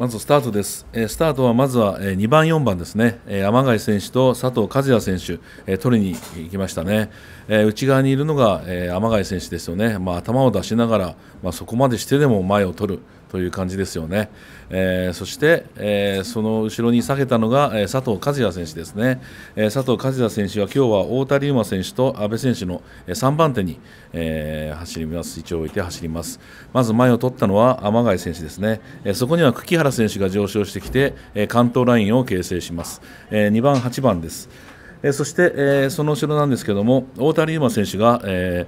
まずスタートです、えスタートはまずは2番、4番ですね、え天貝選手と佐藤和也選手、え取りに行きましたね、え内側にいるのが、え天貝選手ですよね、まあ、頭を出しながら、まあ、そこまでしてでも前を取る、という感じですよね、えー、そして、えー、その後ろに下げたのが、えー、佐藤和也選手ですね、え佐藤和也選手は今日は太田龍馬選手と阿部選手の3番手に、え走ります位置を置いて走りますまず前を取ったのは天貝選手ですね、えそこには久木原選手が上昇してきて、え関東ラインを形成します、え2番8番ですえそして、えその後ろなんですけども大谷優馬選手が、え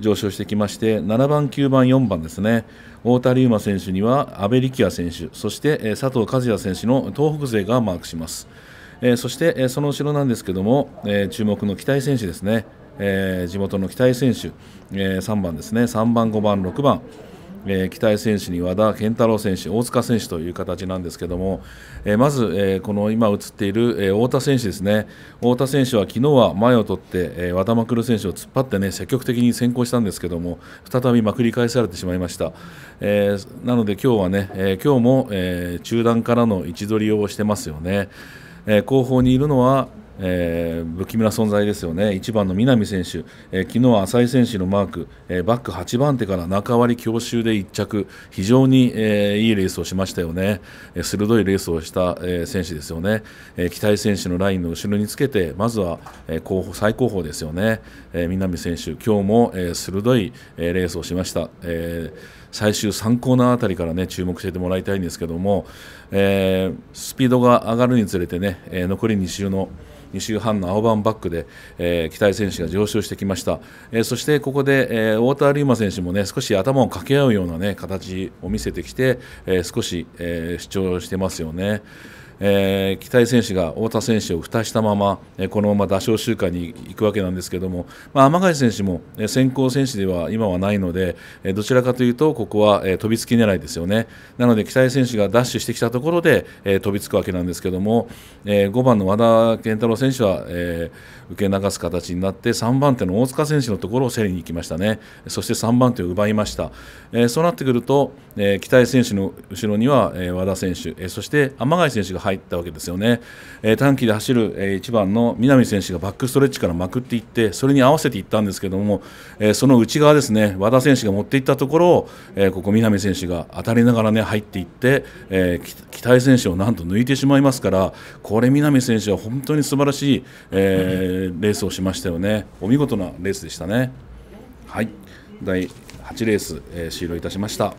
上昇してきまして7番、9番、4番ですね大谷優馬選手には阿部力也選手そして、え佐藤和也選手の東北勢がマークします、えそして、えその後ろなんですけども、え注目の期待選手ですね、え地元の期待選手、え3番ですね3番、5番、6番えー、北井選手に和田健太郎選手、大塚選手という形なんですけども、えー、まず、えー、この今映っている、えー、太田選手ですね、太田選手は昨日は前を取って、えー、和田枕選手を突っ張ってね積極的に先行したんですけども、再びまくり返されてしまいました。えー、なので今日はね、えー、今日も、えー、中段からの位置取りをしてますよね。えー、後方にいるのはえー、不気味な存在ですよね、1番の南選手、えー、昨日は浅井選手のマーク、えー、バック8番手から中割強襲で1着、非常に、えー、いいレースをしましたよね、えー、鋭いレースをした、えー、選手ですよね、えー、北井選手のラインの後ろにつけて、まずは、えー、候補最高峰ですよね、えー、南選手、今日も、えー、鋭い、えー、レースをしました。えー最終3コーナーあたりからね注目しててもらいたいんですけども、えー、スピードが上がるにつれてね、え残り2周の2周半の青バンバックで、えー、北選手が上昇してきました、えー、そしてここで、えー、太田龍馬選手もね少し頭を掛け合うようなね形を見せてきて、えー、少し、えー、主張してますよね。えー、期待選手が太田選手を蓋したまま、えー、このまま打賞周回に行くわけなんですけども、まあ、天海選手も、えー、先行選手では今はないので、えー、どちらかというとここは、えー、飛びつき狙いですよねなので期待選手がダッシュしてきたところで、えー、飛びつくわけなんですけども、えー、5番の和田健太郎選手は、えー、受け流す形になって3番手の大塚選手のところを競りに行きましたねそして3番手を奪いました、えー、そうなってくると、えー、期待選手の後ろには、えー、和田選手、えー、そして天海選手が入ったわけですよね、えー、短期で走る、えー、1番の南選手がバックストレッチからまくっていってそれに合わせていったんですけども、えー、その内側ですね和田選手が持っていったところを、えー、ここ南選手が当たりながらね入っていって、えー、北井選手をなんと抜いてしまいますからこれ南選手は本当に素晴らしい、えー、レースをしましたよねお見事なレースでしたねはい第8レース、えー、終了いたしました。